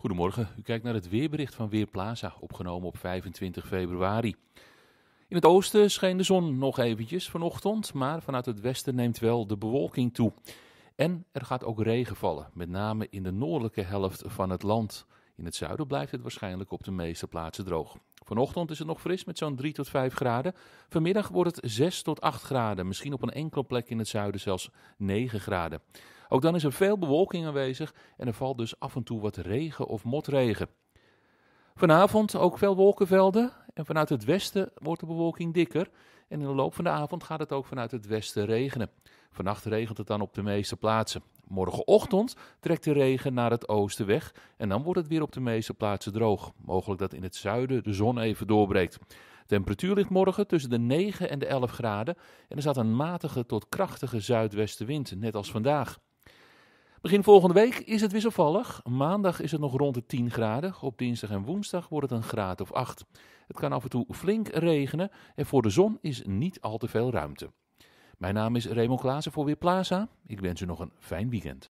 Goedemorgen, u kijkt naar het weerbericht van Weerplaza, opgenomen op 25 februari. In het oosten scheen de zon nog eventjes vanochtend, maar vanuit het westen neemt wel de bewolking toe. En er gaat ook regen vallen, met name in de noordelijke helft van het land. In het zuiden blijft het waarschijnlijk op de meeste plaatsen droog. Vanochtend is het nog fris met zo'n 3 tot 5 graden. Vanmiddag wordt het 6 tot 8 graden. Misschien op een enkele plek in het zuiden zelfs 9 graden. Ook dan is er veel bewolking aanwezig en er valt dus af en toe wat regen of motregen. Vanavond ook veel wolkenvelden en vanuit het westen wordt de bewolking dikker. En in de loop van de avond gaat het ook vanuit het westen regenen. Vannacht regent het dan op de meeste plaatsen. Morgenochtend trekt de regen naar het oosten weg en dan wordt het weer op de meeste plaatsen droog. Mogelijk dat in het zuiden de zon even doorbreekt. temperatuur ligt morgen tussen de 9 en de 11 graden en er staat een matige tot krachtige zuidwestenwind, net als vandaag. Begin volgende week is het wisselvallig. Maandag is het nog rond de 10 graden. Op dinsdag en woensdag wordt het een graad of 8. Het kan af en toe flink regenen en voor de zon is niet al te veel ruimte. Mijn naam is Raymond Klaassen voor Weerplaza. Ik wens u nog een fijn weekend.